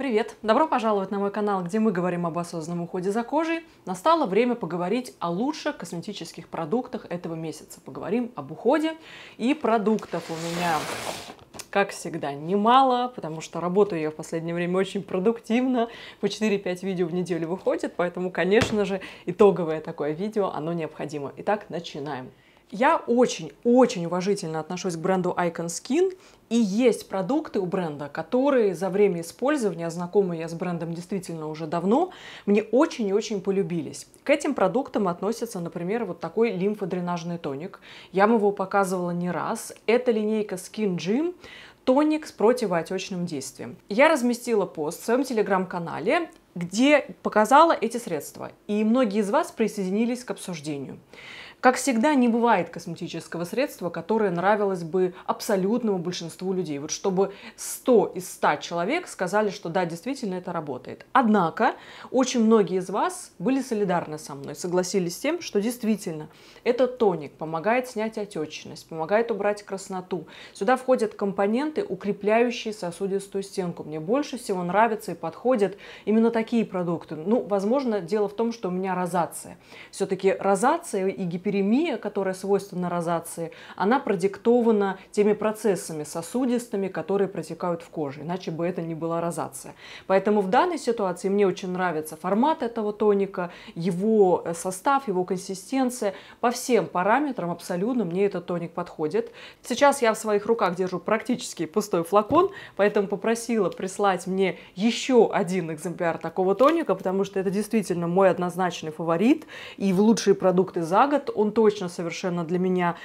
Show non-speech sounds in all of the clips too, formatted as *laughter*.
Привет! Добро пожаловать на мой канал, где мы говорим об осознанном уходе за кожей. Настало время поговорить о лучших косметических продуктах этого месяца. Поговорим об уходе и продуктов у меня как всегда, немало, потому что работаю я в последнее время очень продуктивно. По 4-5 видео в неделю выходит, поэтому, конечно же, итоговое такое видео, оно необходимо. Итак, начинаем. Я очень-очень уважительно отношусь к бренду Icon Skin и есть продукты у бренда, которые за время использования, знакома я с брендом действительно уже давно, мне очень и очень полюбились. К этим продуктам относится, например, вот такой лимфодренажный тоник. Я вам его показывала не раз. Это линейка Skin Gym тоник с противоотечным действием. Я разместила пост в своем телеграм-канале, где показала эти средства. И многие из вас присоединились к обсуждению. Как всегда, не бывает косметического средства, которое нравилось бы абсолютному большинству людей. Вот чтобы 100 из 100 человек сказали, что да, действительно это работает. Однако, очень многие из вас были солидарны со мной, согласились с тем, что действительно этот тоник помогает снять отечность, помогает убрать красноту. Сюда входят компоненты, укрепляющие сосудистую стенку. Мне больше всего нравятся и подходят именно такие продукты. Ну, возможно, дело в том, что у меня розация. Все-таки розация и гипертерапия гиперемия, которая свойственна розации, она продиктована теми процессами сосудистыми, которые протекают в коже, иначе бы это не была розация. Поэтому в данной ситуации мне очень нравится формат этого тоника, его э, состав, его консистенция. По всем параметрам абсолютно мне этот тоник подходит. Сейчас я в своих руках держу практически пустой флакон, поэтому попросила прислать мне еще один экземпляр такого тоника, потому что это действительно мой однозначный фаворит. И в лучшие продукты за год он точно совершенно для меня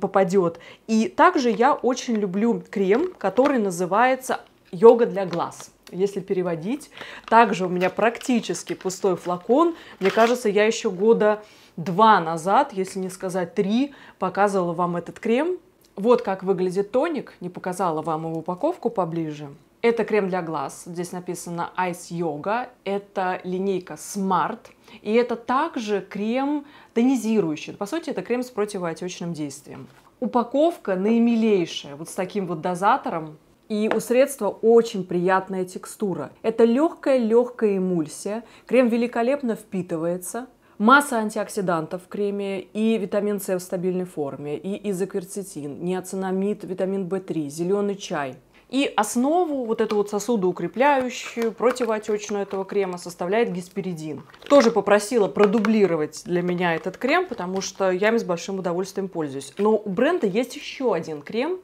попадет. И также я очень люблю крем, который называется йога для глаз если переводить. Также у меня практически пустой флакон. Мне кажется, я еще года два назад, если не сказать три, показывала вам этот крем. Вот как выглядит тоник. Не показала вам его упаковку поближе. Это крем для глаз, здесь написано Ice Yoga, это линейка Smart, и это также крем тонизирующий, по сути это крем с противоотечным действием. Упаковка наимилейшая, вот с таким вот дозатором, и у средства очень приятная текстура. Это легкая-легкая эмульсия, крем великолепно впитывается, масса антиоксидантов в креме, и витамин С в стабильной форме, и изокверцетин, неоцинамид, витамин В3, зеленый чай – и основу, вот эту вот сосудоукрепляющую, противоотечную этого крема составляет гисперидин. Тоже попросила продублировать для меня этот крем, потому что я им с большим удовольствием пользуюсь. Но у бренда есть еще один крем,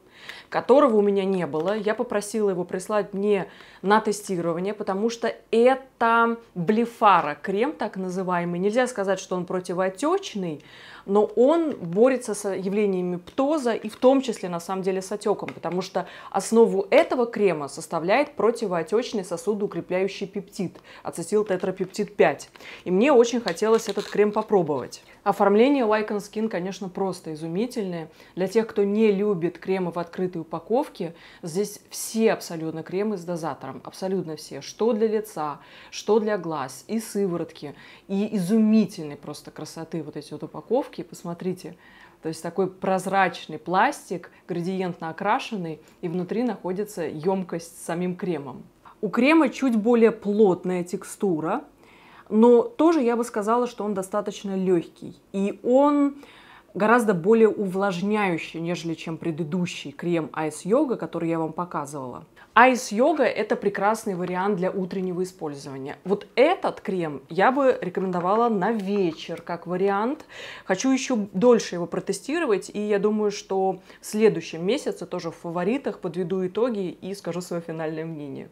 которого у меня не было. Я попросила его прислать мне на тестирование, потому что это блефара крем, так называемый. Нельзя сказать, что он противоотечный, но он борется с явлениями птоза и в том числе, на самом деле, с отеком, потому что основу этого крема составляет противоотечный сосудоукрепляющий пептид, ацетилтетрапептид 5. И мне очень хотелось этот крем попробовать. Оформление Lycan Skin, конечно, просто изумительное. Для тех, кто не любит кремы в открытой упаковке, здесь все абсолютно кремы с дозатором, абсолютно все, что для лица, что для глаз, и сыворотки, и изумительной просто красоты вот эти вот упаковки, упаковки, посмотрите. То есть такой прозрачный пластик, градиентно окрашенный, и внутри находится емкость с самим кремом. У крема чуть более плотная текстура, но тоже я бы сказала, что он достаточно легкий. И он гораздо более увлажняющий, нежели чем предыдущий крем Ice Yoga, который я вам показывала. Ice Yoga – это прекрасный вариант для утреннего использования. Вот этот крем я бы рекомендовала на вечер как вариант. Хочу еще дольше его протестировать, и я думаю, что в следующем месяце тоже в фаворитах подведу итоги и скажу свое финальное мнение.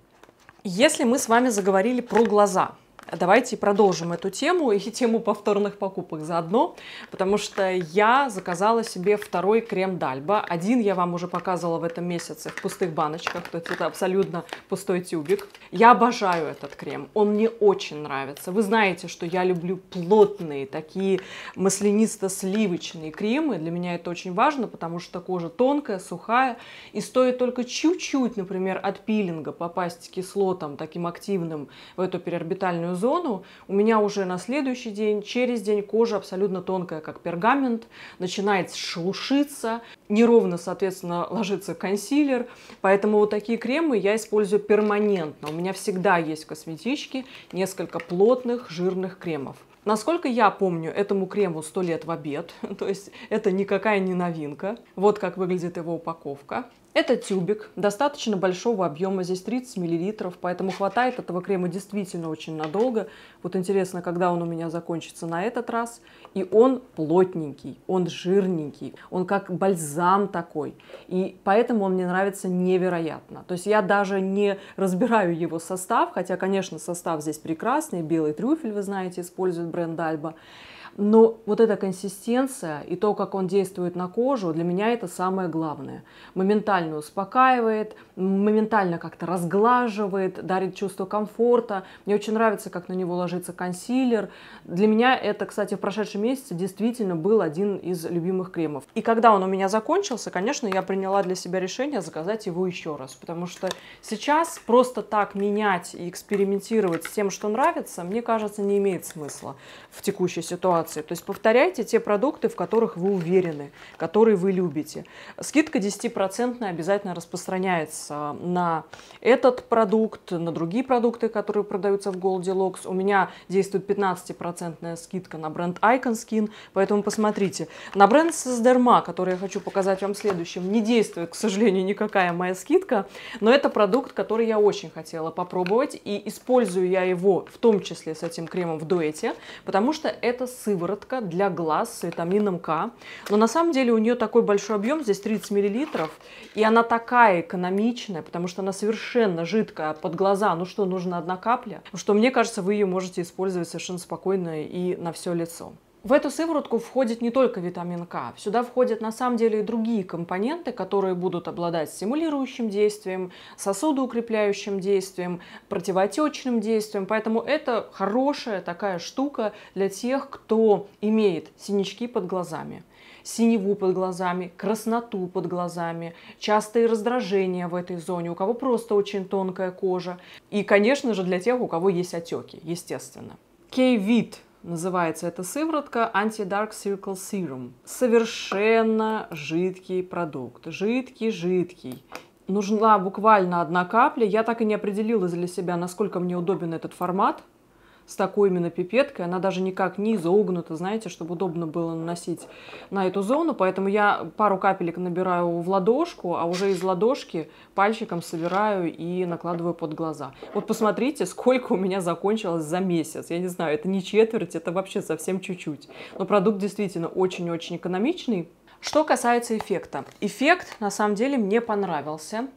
Если мы с вами заговорили про глаза – давайте продолжим эту тему и тему повторных покупок заодно, потому что я заказала себе второй крем Дальба. Один я вам уже показывала в этом месяце в пустых баночках, то есть это абсолютно пустой тюбик. Я обожаю этот крем, он мне очень нравится. Вы знаете, что я люблю плотные, такие маслянисто-сливочные кремы. Для меня это очень важно, потому что кожа тонкая, сухая, и стоит только чуть-чуть, например, от пилинга попасть кислотам таким активным в эту переорбитальную сенсорную зону, у меня уже на следующий день, через день кожа абсолютно тонкая, как пергамент, начинает шелушиться, неровно, соответственно, ложится консилер. Поэтому вот такие кремы я использую перманентно. У меня всегда есть в косметичке несколько плотных, жирных кремов. Насколько я помню, этому крему 100 лет в обед, *laughs* то есть это никакая не новинка. Вот как выглядит его упаковка. Это тюбик достаточно большого объема, здесь 30 мл, поэтому хватает этого крема действительно очень надолго. Вот интересно, когда он у меня закончится на этот раз. И он плотненький, он жирненький, он как бальзам такой. И поэтому он мне нравится невероятно. То есть я даже не разбираю его состав, хотя, конечно, состав здесь прекрасный. Белый трюфель, вы знаете, использует бренд Альба. Но вот эта консистенция и то, как он действует на кожу, для меня это самое главное. Моментально успокаивает, моментально как-то разглаживает, дарит чувство комфорта. Мне очень нравится, как на него ложится консилер. Для меня это, кстати, в прошедшем месяце действительно был один из любимых кремов. И когда он у меня закончился, конечно, я приняла для себя решение заказать его еще раз, потому что сейчас просто так менять и экспериментировать с тем, что нравится, мне кажется, не имеет смысла в текущей ситуации рекомендации. То есть повторяйте те продукты, в которых вы уверены, которые вы любите. Скидка 10% обязательно распространяется на этот продукт, на другие продукты, которые продаются в Goldilocks. У меня действует 15% скидка на бренд Icon Skin, поэтому посмотрите. На бренд Сдерма, который я хочу показать вам следующим, не действует, к сожалению, никакая моя скидка, но это продукт, который я очень хотела попробовать, и использую я его в том числе с этим кремом в дуэте, потому что это сыр сыворотка для глаз с витамином К. Но на самом деле у нее такой большой объем, здесь 30 мл, и она такая экономичная, потому что она совершенно жидкая под глаза. Ну что, нужна одна капля? Что мне кажется, вы ее можете использовать совершенно спокойно и на все лицо. В эту сыворотку входит не только витамин К, сюда входят на самом деле и другие компоненты, которые будут обладать стимулирующим действием, сосудоукрепляющим действием, противотечным действием. Поэтому это хорошая такая штука для тех, кто имеет синячки под глазами синеву под глазами, красноту под глазами, частые раздражения в этой зоне, у кого просто очень тонкая кожа. И, конечно же, для тех, у кого есть отеки, естественно. кей Называется эта сыворотка Anti-Dark Circle Serum. Совершенно жидкий продукт. Жидкий-жидкий. Нужна буквально одна капля. Я так и не определилась для себя, насколько мне удобен этот формат с такой именно пипеткой. Она даже никак не изогнута, знаете, чтобы удобно было наносить на эту зону. Поэтому я пару капелек набираю в ладошку, а уже из ладошки пальчиком собираю и накладываю под глаза. Вот посмотрите, сколько у меня закончилось за месяц. Я не знаю, это не четверть, это вообще совсем чуть-чуть. Но продукт действительно очень-очень экономичный. Что касается эффекта. Эффект, на самом деле, мне понравился.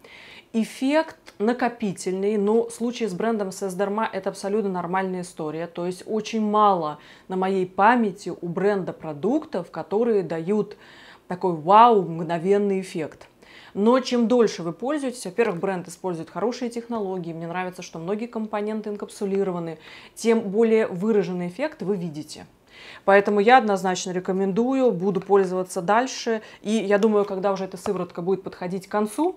Эффект накопительный, но случай с брендом Сесдарма – это абсолютно нормальная история. То есть очень мало на моей памяти у бренда продуктов, которые дают такой вау, мгновенный эффект. Но чем дольше вы пользуетесь, во-первых, бренд использует хорошие технологии, мне нравится, что многие компоненты инкапсулированы, тем более выраженный эффект вы видите. Поэтому я однозначно рекомендую, буду пользоваться дальше. И я думаю, когда уже эта сыворотка будет подходить к концу,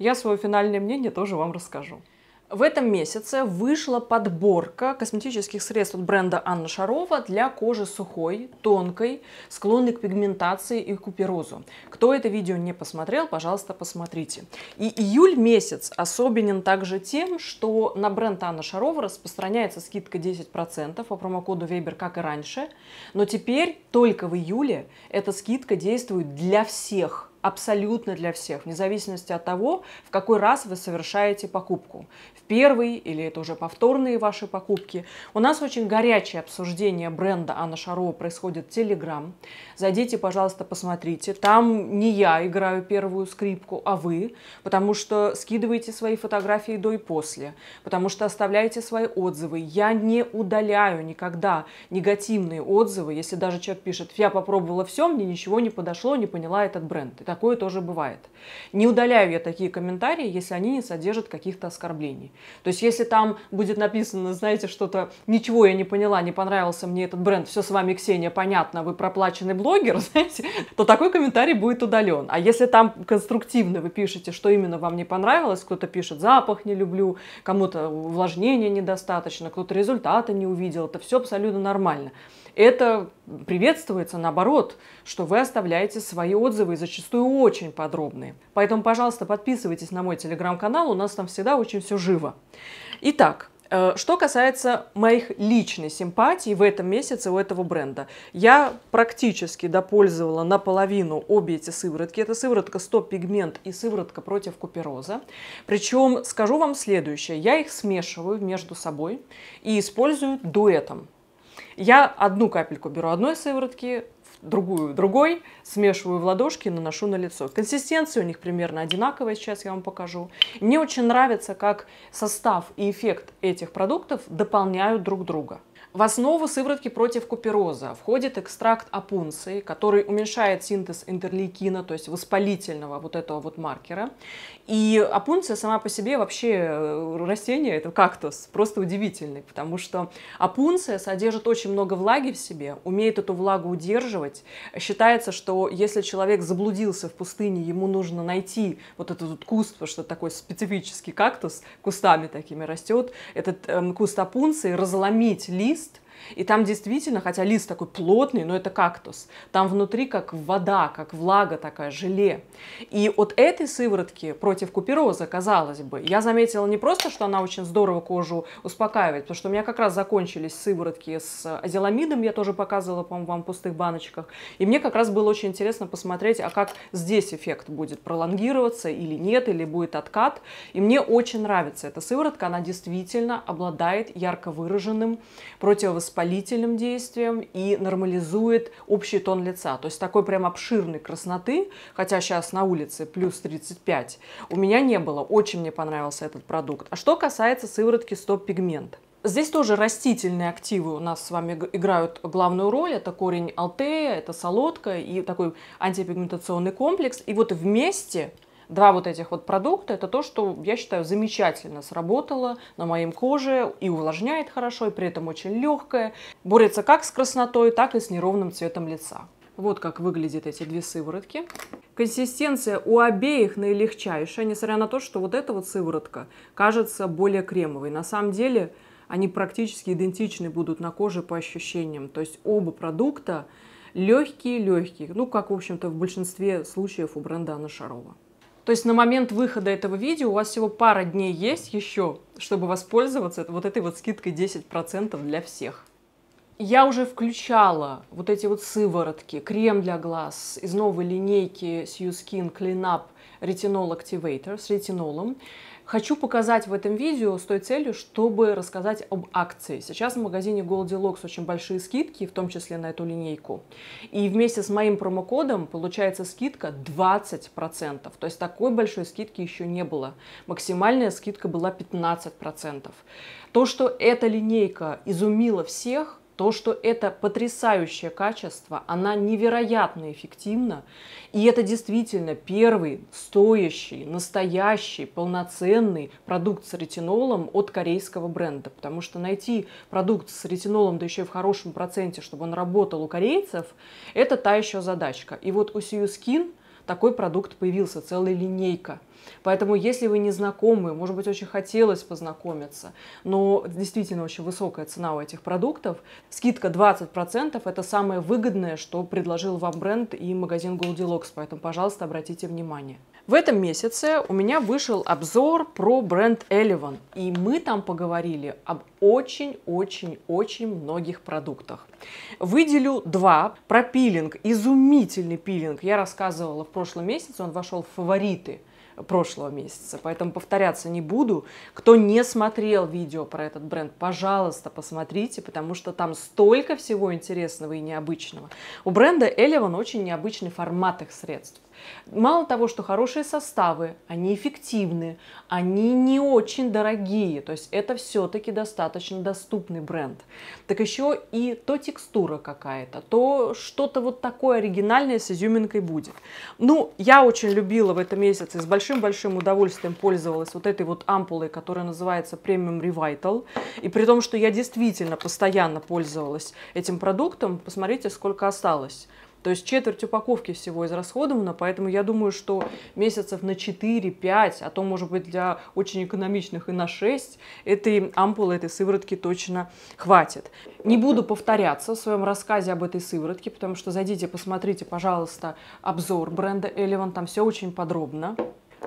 я свое финальное мнение тоже вам расскажу. В этом месяце вышла подборка косметических средств от бренда Анна Шарова для кожи сухой, тонкой, склонной к пигментации и куперозу. Кто это видео не посмотрел, пожалуйста, посмотрите. И июль месяц особенен также тем, что на бренд Анна Шарова распространяется скидка 10% по промокоду Weber, как и раньше. Но теперь только в июле эта скидка действует для всех абсолютно для всех, вне зависимости от того, в какой раз вы совершаете покупку. В первый или это уже повторные ваши покупки. У нас очень горячее обсуждение бренда Анна Шарова происходит в Телеграм. Зайдите, пожалуйста, посмотрите. Там не я играю первую скрипку, а вы, потому что скидываете свои фотографии до и после, потому что оставляете свои отзывы. Я не удаляю никогда негативные отзывы, если даже человек пишет, я попробовала все, мне ничего не подошло, не поняла этот бренд такое тоже бывает. Не удаляю я такие комментарии, если они не содержат каких-то оскорблений. То есть, если там будет написано, знаете, что-то «ничего я не поняла, не понравился мне этот бренд, все с вами, Ксения, понятно, вы проплаченный блогер», *laughs* знаете, то такой комментарий будет удален. А если там конструктивно вы пишете, что именно вам не понравилось, кто-то пишет «запах не люблю», кому-то увлажнения недостаточно, кто-то результаты не увидел, это все абсолютно нормально это приветствуется, наоборот, что вы оставляете свои отзывы, зачастую очень подробные. Поэтому, пожалуйста, подписывайтесь на мой телеграм-канал, у нас там всегда очень все живо. Итак, э, что касается моих личных симпатий в этом месяце у этого бренда, я практически допользовала наполовину обе эти сыворотки. Это сыворотка 100 пигмент и сыворотка против купероза. Причем скажу вам следующее, я их смешиваю между собой и использую дуэтом. Я одну капельку беру одной сыворотки, другую другой, смешиваю в ладошки и наношу на лицо. Консистенция у них примерно одинаковая, сейчас я вам покажу. Мне очень нравится, как состав и эффект этих продуктов дополняют друг друга. В основу сыворотки против купероза входит экстракт опунции, который уменьшает синтез интерлейкина, то есть воспалительного вот этого вот маркера. И опунция сама по себе вообще э, растение, это кактус, просто удивительный, потому что опунция содержит очень много влаги в себе, умеет эту влагу удерживать. Считается, что если человек заблудился в пустыне, ему нужно найти вот этот вот куст, потому что такой специфический кактус, кустами такими растет, этот э, куст опунции, разломить лист, и там действительно, хотя лист такой плотный, но это кактус, там внутри как вода, как влага такая, желе. И от этой сыворотки против купероза, казалось бы, я заметила не просто, что она очень здорово кожу успокаивает, потому что у меня как раз закончились сыворотки с азеламидом, я тоже показывала, по-моему, вам в пустых баночках. И мне как раз было очень интересно посмотреть, а как здесь эффект будет пролонгироваться или нет, или будет откат. И мне очень нравится эта сыворотка, она действительно обладает ярко выраженным противовоспалительным воспалительным действием и нормализует общий тон лица. То есть такой прям обширной красноты, хотя сейчас на улице плюс 35, у меня не было. Очень мне понравился этот продукт. А что касается сыворотки стоп-пигмент. Здесь тоже растительные активы у нас с вами играют главную роль. Это корень алтея, это солодка и такой антипигментационный комплекс. И вот вместе Два вот этих вот продукта – это то, что, я считаю, замечательно сработало на моем коже и увлажняет хорошо, и при этом очень легкое. Борется как с краснотой, так и с неровным цветом лица. Вот как выглядят эти две сыворотки. Консистенция у обеих наилегчайшая, несмотря на то, что вот эта вот сыворотка кажется более кремовой. На самом деле они практически идентичны будут на коже по ощущениям. То есть оба продукта легкие-легкие, ну как, в общем-то, в большинстве случаев у бренда Анашарова. Шарова. То есть на момент выхода этого видео у вас всего пара дней есть еще, чтобы воспользоваться вот этой вот скидкой 10% для всех. Я уже включала вот эти вот сыворотки, крем для глаз из новой линейки Sue Skin Clean Up Retinol Activator с ретинолом. Хочу показать в этом видео с той целью, чтобы рассказать об акции. Сейчас в магазине Goldilocks очень большие скидки, в том числе на эту линейку. И вместе с моим промокодом получается скидка 20%. То есть такой большой скидки еще не было. Максимальная скидка была 15%. То, что эта линейка изумила всех, то, что это потрясающее качество, она невероятно эффективна, и это действительно первый стоящий, настоящий, полноценный продукт с ретинолом от корейского бренда, потому что найти продукт с ретинолом, да еще и в хорошем проценте, чтобы он работал у корейцев, это та еще задачка. И вот у Сиюскин такой продукт появился, целая линейка. Поэтому, если вы не знакомы, может быть, очень хотелось познакомиться, но действительно очень высокая цена у этих продуктов, скидка 20% – это самое выгодное, что предложил вам бренд и магазин Goldilocks, поэтому, пожалуйста, обратите внимание. В этом месяце у меня вышел обзор про бренд Elevon, и мы там поговорили об очень-очень-очень многих продуктах. Выделю два. Про пилинг, изумительный пилинг, я рассказывала в прошлом месяце, он вошел в фавориты – прошлого месяца, поэтому повторяться не буду. Кто не смотрел видео про этот бренд, пожалуйста, посмотрите, потому что там столько всего интересного и необычного. У бренда Elevon очень необычный формат их средств. Мало того, что хорошие составы, они эффективны, они не очень дорогие, то есть это все-таки достаточно доступный бренд. Так еще и то текстура какая-то, то что-то вот такое оригинальное с изюминкой будет. Ну, я очень любила в этом месяце с большим большим-большим удовольствием пользовалась вот этой вот ампулой, которая называется Premium Revital. И при том, что я действительно постоянно пользовалась этим продуктом, посмотрите, сколько осталось. То есть четверть упаковки всего израсходована, поэтому я думаю, что месяцев на 4-5, а то, может быть, для очень экономичных и на 6, этой ампулы, этой сыворотки точно хватит. Не буду повторяться в своем рассказе об этой сыворотке, потому что зайдите, посмотрите, пожалуйста, обзор бренда Elevant, там все очень подробно.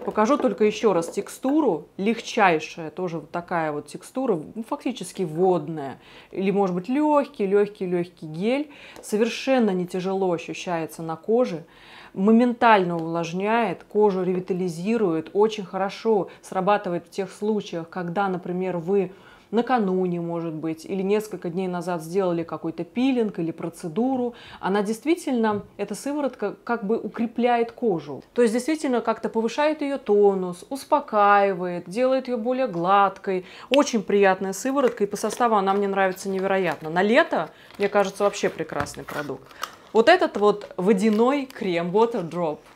Покажу только еще раз текстуру, легчайшая, тоже вот такая вот текстура, ну, фактически водная. Или может быть легкий, легкий, легкий гель. Совершенно не тяжело ощущается на коже. Моментально увлажняет, кожу ревитализирует, очень хорошо срабатывает в тех случаях, когда, например, вы накануне, может быть, или несколько дней назад сделали какой-то пилинг или процедуру, она действительно, эта сыворотка как бы укрепляет кожу. То есть действительно как-то повышает ее тонус, успокаивает, делает ее более гладкой. Очень приятная сыворотка, и по составу она мне нравится невероятно. На лето, мне кажется, вообще прекрасный продукт. Вот этот вот водяной крем Water Drop –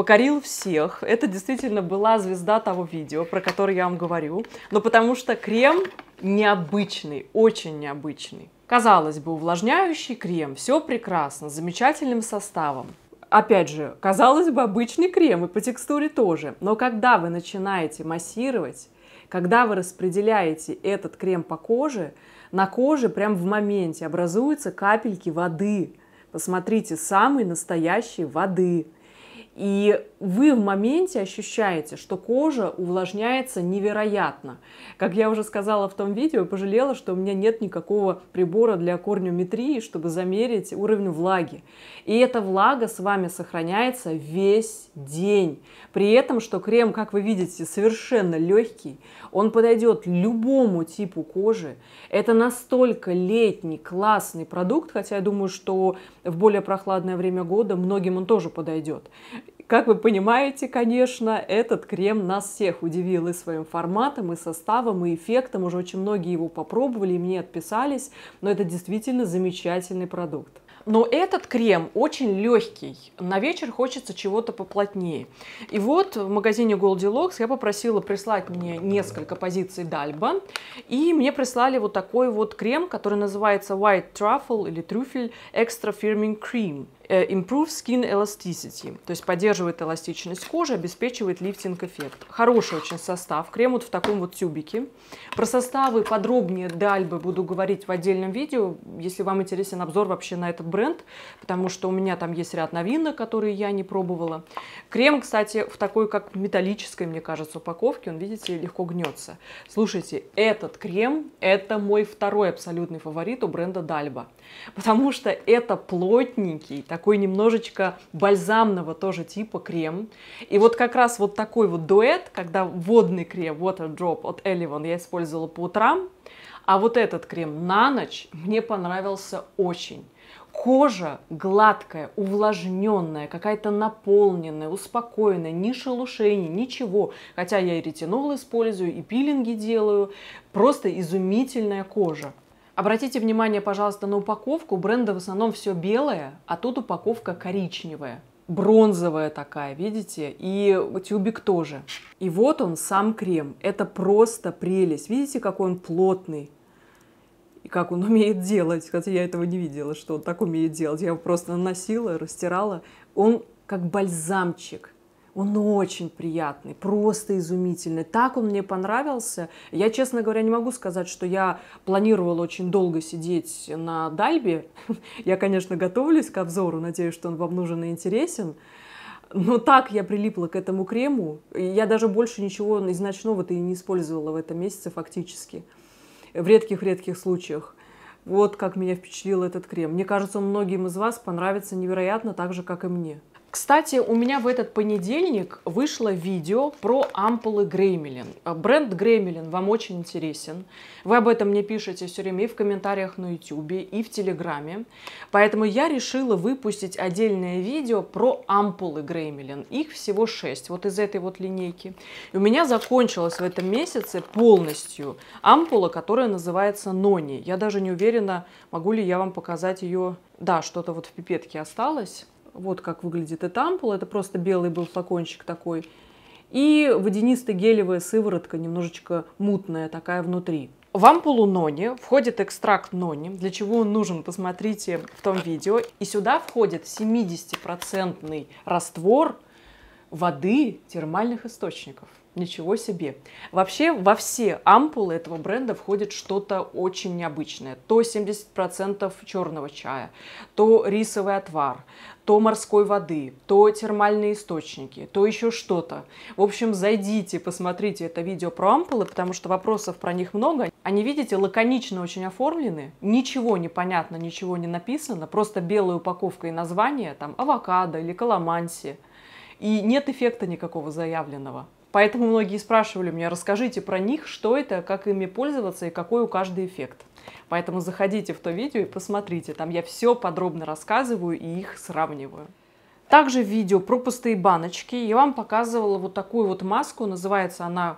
покорил всех. Это действительно была звезда того видео, про которое я вам говорю. Но потому что крем необычный, очень необычный. Казалось бы, увлажняющий крем, все прекрасно, с замечательным составом. Опять же, казалось бы, обычный крем и по текстуре тоже. Но когда вы начинаете массировать, когда вы распределяете этот крем по коже, на коже прям в моменте образуются капельки воды. Посмотрите, самой настоящей воды. И вы в моменте ощущаете, что кожа увлажняется невероятно. Как я уже сказала в том видео, пожалела, что у меня нет никакого прибора для корнеометрии, чтобы замерить уровень влаги. И эта влага с вами сохраняется весь день. При этом, что крем, как вы видите, совершенно легкий, он подойдет любому типу кожи. Это настолько летний, классный продукт, хотя я думаю, что в более прохладное время года многим он тоже подойдет. Как вы понимаете, конечно, этот крем нас всех удивил и своим форматом, и составом, и эффектом. Уже очень многие его попробовали и мне отписались, но это действительно замечательный продукт. Но этот крем очень легкий. На вечер хочется чего-то поплотнее. И вот в магазине Goldilocks я попросила прислать мне несколько позиций Дальба. И мне прислали вот такой вот крем, который называется White Truffle или Трюфель Extra Firming Cream. Э, improve Skin Elasticity, то есть поддерживает эластичность кожи, обеспечивает лифтинг-эффект. Хороший очень состав, крем вот в таком вот тюбике. Про составы подробнее дальбы буду говорить в отдельном видео, если вам интересен обзор вообще на этот бренд, потому что у меня там есть ряд новинок, которые я не пробовала. Крем, кстати, в такой как металлической, мне кажется, упаковке, он, видите, легко гнется. Слушайте, этот крем – это мой второй абсолютный фаворит у бренда Дальба потому что это плотненький, такой немножечко бальзамного тоже типа крем. И вот как раз вот такой вот дуэт, когда водный крем Water Drop от Elevon я использовала по утрам, а вот этот крем на ночь мне понравился очень. Кожа гладкая, увлажненная, какая-то наполненная, успокоенная, ни шелушений, ничего. Хотя я и ретинол использую, и пилинги делаю. Просто изумительная кожа. Обратите внимание, пожалуйста, на упаковку. бренда в основном все белое, а тут упаковка коричневая. Бронзовая такая, видите? И тюбик тоже. И вот он, сам крем. Это просто прелесть. Видите, какой он плотный? И как он *laughs* умеет делать. Хотя я этого не видела, что он так умеет делать. Я его просто наносила, растирала. Он как бальзамчик – он очень приятный, просто изумительный. Так он мне понравился. Я, честно говоря, не могу сказать, что я планировала очень долго сидеть на дальбе. *laughs* Я, конечно, готовлюсь к обзору, надеюсь, что он вам нужен и интересен. Но так я прилипла к этому крему. Я даже больше ничего из ночного-то и не использовала в этом месяце фактически. В редких-редких случаях. Вот как меня впечатлил этот крем. Мне кажется, он многим из вас понравится невероятно, так же, как и мне. Кстати, у меня в этот понедельник вышло видео про ампулы Греймелин. А, бренд Греймелин вам очень интересен. Вы об этом мне пишете все время и в комментариях на YouTube, и в Телеграме. Поэтому я решила выпустить отдельное видео про ампулы Греймелин. Их всего 6, вот из этой вот линейки. И у меня закончилась в этом месяце полностью ампула, которая называется Нони. Я даже не уверена, могу ли я вам показать ее... Да, что-то вот в пипетке осталось. Вот как выглядит этампул. Это просто белый был флакончик такой. И водянистая гелевая сыворотка, немножечко мутная такая внутри. В ампулу нони входит экстракт нони, для чего он нужен, посмотрите в том видео. И сюда входит 70% раствор воды термальных источников. Ничего себе. Вообще во все ампулы этого бренда входит что-то очень необычное. То 70% черного чая, то рисовый отвар, то морской воды, то термальные источники, то еще что-то. В общем, зайдите, посмотрите это видео про ампулы, потому что вопросов про них много. Они, видите, лаконично очень оформлены, ничего не понятно, ничего не написано, просто белая упаковка и название, там авокадо или каламанси. И нет эффекта никакого заявленного. Поэтому многие спрашивали меня, расскажите про них, что это, как ими пользоваться и какой у каждого эффект. Поэтому заходите в то видео и посмотрите, там я все подробно рассказываю и их сравниваю. Также в видео про пустые баночки я вам показывала вот такую вот маску, называется она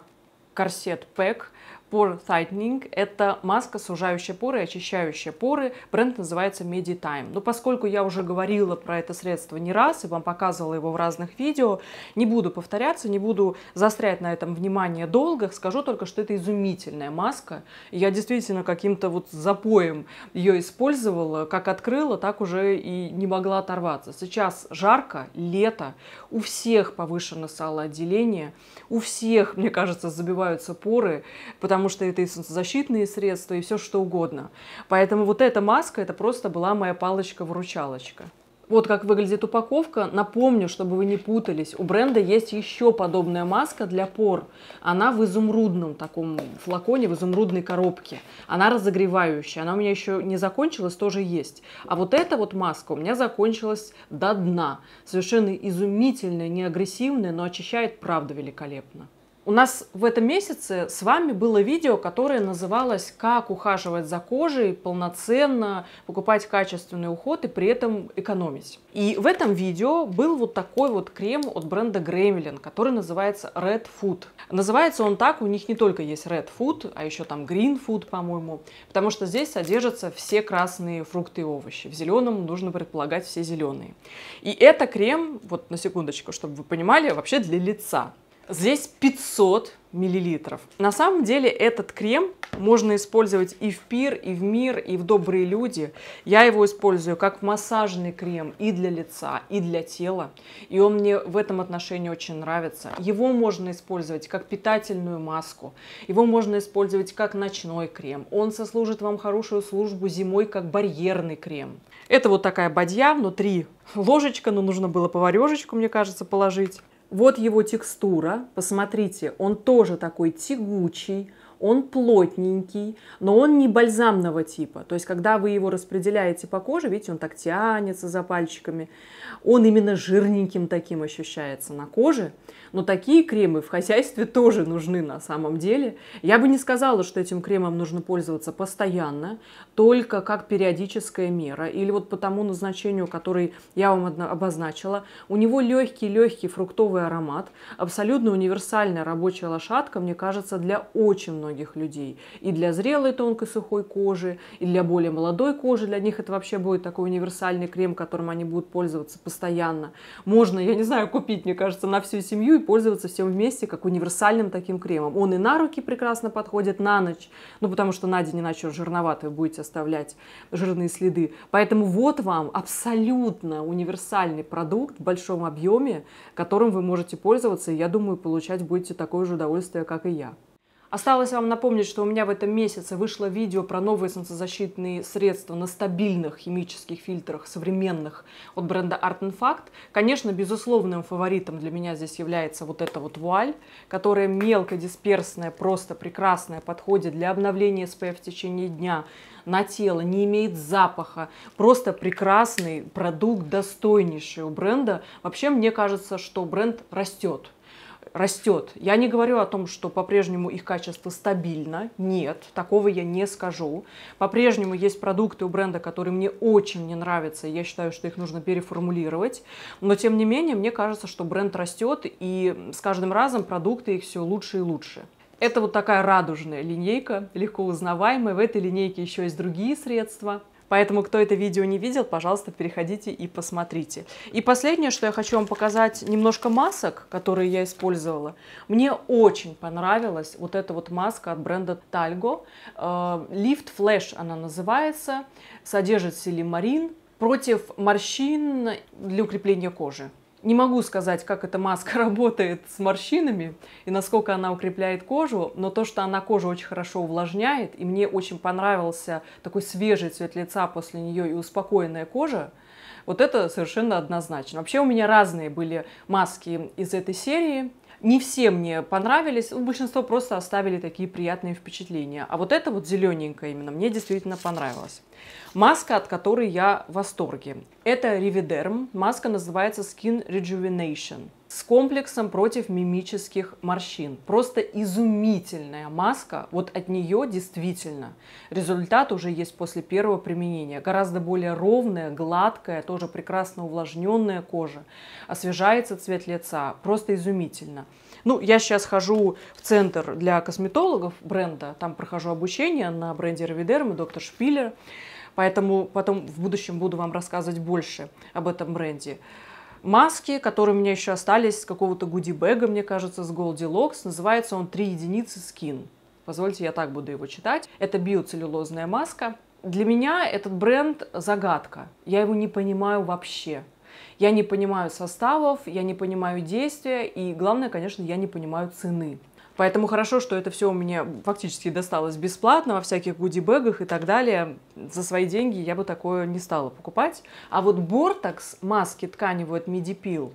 корсет пэк. Pore Tightening – это маска, сужающая поры и очищающая поры. Бренд называется MediTime. Но поскольку я уже говорила про это средство не раз и вам показывала его в разных видео, не буду повторяться, не буду застрять на этом внимание долго. Скажу только, что это изумительная маска. Я действительно каким-то вот запоем ее использовала. Как открыла, так уже и не могла оторваться. Сейчас жарко, лето, у всех повышено салоотделение, у всех, мне кажется, забиваются поры, потому потому что это и солнцезащитные средства, и все что угодно. Поэтому вот эта маска, это просто была моя палочка-выручалочка. Вот как выглядит упаковка. Напомню, чтобы вы не путались, у бренда есть еще подобная маска для пор. Она в изумрудном таком флаконе, в изумрудной коробке. Она разогревающая. Она у меня еще не закончилась, тоже есть. А вот эта вот маска у меня закончилась до дна. Совершенно изумительная, не агрессивная, но очищает правда великолепно. У нас в этом месяце с вами было видео, которое называлось «Как ухаживать за кожей полноценно, покупать качественный уход и при этом экономить». И в этом видео был вот такой вот крем от бренда Gremlin, который называется Red Food. Называется он так, у них не только есть Red Food, а еще там Green Food, по-моему, потому что здесь содержатся все красные фрукты и овощи. В зеленом нужно предполагать все зеленые. И это крем, вот на секундочку, чтобы вы понимали, вообще для лица. Здесь 500 миллилитров. На самом деле этот крем можно использовать и в пир, и в мир, и в добрые люди. Я его использую как массажный крем и для лица, и для тела. И он мне в этом отношении очень нравится. Его можно использовать как питательную маску. Его можно использовать как ночной крем. Он сослужит вам хорошую службу зимой как барьерный крем. Это вот такая бадья, внутри ложечка, но нужно было поварежечку, мне кажется, положить. Вот его текстура, посмотрите, он тоже такой тягучий, он плотненький, но он не бальзамного типа. То есть, когда вы его распределяете по коже, видите, он так тянется за пальчиками, он именно жирненьким таким ощущается на коже. Но «Ну, такие кремы в хозяйстве тоже нужны на самом деле. Я бы не сказала, что этим кремом нужно пользоваться постоянно, только как периодическая мера. Или вот по тому назначению, который я вам обозначила. У него легкий-легкий фруктовый аромат. Абсолютно универсальная рабочая лошадка, мне кажется, для очень многих людей. И для зрелой тонкой сухой кожи, и для более молодой кожи. Для них это вообще будет такой универсальный крем, которым они будут пользоваться постоянно. Можно, я не знаю, купить, мне кажется, на всю семью и пользоваться всем вместе как универсальным таким кремом. Он и на руки прекрасно подходит, на ночь, ну потому что на день иначе жирноватую будете оставлять жирные следы. Поэтому вот вам абсолютно универсальный продукт в большом объеме, которым вы можете пользоваться, и я думаю, получать будете такое же удовольствие, как и я. Осталось вам напомнить, что у меня в этом месяце вышло видео про новые солнцезащитные средства на стабильных химических фильтрах, современных, от бренда Art Fact. Конечно, безусловным фаворитом для меня здесь является вот эта вот вуаль, которая мелкодисперсная, просто прекрасная, подходит для обновления SPF в течение дня на тело, не имеет запаха. Просто прекрасный продукт, достойнейший у бренда. Вообще, мне кажется, что бренд растет растет. Я не говорю о том, что по-прежнему их качество стабильно. Нет, такого я не скажу. По-прежнему есть продукты у бренда, которые мне очень не нравятся. Я считаю, что их нужно переформулировать. Но тем не менее, мне кажется, что бренд растет, и с каждым разом продукты их все лучше и лучше. Это вот такая радужная линейка, легко узнаваемая. В этой линейке еще есть другие средства. Поэтому, кто это видео не видел, пожалуйста, переходите и посмотрите. И последнее, что я хочу вам показать, немножко масок, которые я использовала. Мне очень понравилась вот эта вот маска от бренда Talgo. Э, Lift Flash она называется. Содержит силимарин против морщин для укрепления кожи. Не могу сказать, как эта маска *laughs* работает с морщинами и насколько она укрепляет кожу, но то, что она кожу очень хорошо увлажняет, и мне очень понравился такой свежий цвет лица после нее и успокоенная кожа, вот это совершенно однозначно. Вообще у меня разные были маски из этой серии. Не все мне понравились, ну, большинство просто оставили такие приятные впечатления. А вот это вот зелененькое именно мне действительно понравилось. Маска, от которой я в восторге. Это Revederm. Маска называется Skin Rejuvenation с комплексом против мимических морщин. Просто изумительная маска, вот от нее действительно результат уже есть после первого применения. Гораздо более ровная, гладкая, тоже прекрасно увлажненная кожа. Освежается цвет лица, просто изумительно. Ну, я сейчас хожу в центр для косметологов бренда, там прохожу обучение на бренде Равидерм и доктор Шпиллер, поэтому потом в будущем буду вам рассказывать больше об этом бренде маски, которые у меня еще остались с какого-то Гудибэга, мне кажется, с Goldilocks. Называется он «Три единицы скин». Позвольте, я так буду его читать. Это биоцеллюлозная маска. Для меня этот бренд загадка. Я его не понимаю вообще. Я не понимаю составов, я не понимаю действия, и главное, конечно, я не понимаю цены. Поэтому хорошо, что это все у меня фактически досталось бесплатно, во всяких гудибегах и так далее. За свои деньги я бы такое не стала покупать. А вот Бортокс, маски тканевые от Медипил,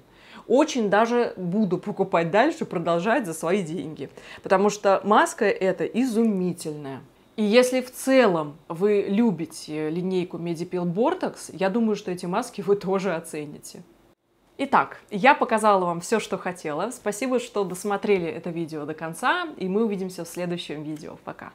очень даже буду покупать дальше, продолжать за свои деньги. Потому что маска эта изумительная. И если в целом вы любите линейку Medipil Bortox, я думаю, что эти маски вы тоже оцените. Итак, я показала вам все, что хотела. Спасибо, что досмотрели это видео до конца, и мы увидимся в следующем видео. Пока!